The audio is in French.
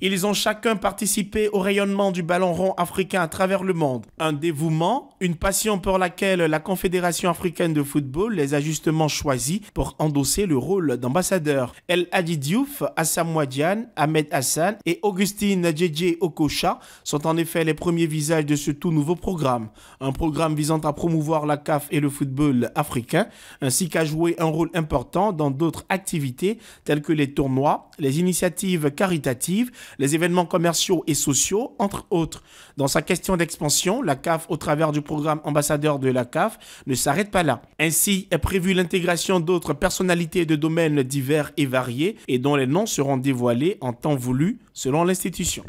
Ils ont chacun participé au rayonnement du ballon rond africain à travers le monde. Un dévouement, une passion pour laquelle la Confédération africaine de football les a justement choisis pour endosser le rôle d'ambassadeur. El Hadji Diouf, Assam Wadian, Ahmed Hassan et Augustine Djedje Okocha sont en effet les premiers visages de ce tout nouveau programme. Un programme visant à promouvoir la CAF et le football africain, ainsi qu'à jouer un rôle important dans d'autres activités telles que les tournois, les initiatives caritatives les événements commerciaux et sociaux, entre autres. Dans sa question d'expansion, la CAF, au travers du programme ambassadeur de la CAF, ne s'arrête pas là. Ainsi est prévue l'intégration d'autres personnalités de domaines divers et variés et dont les noms seront dévoilés en temps voulu selon l'institution.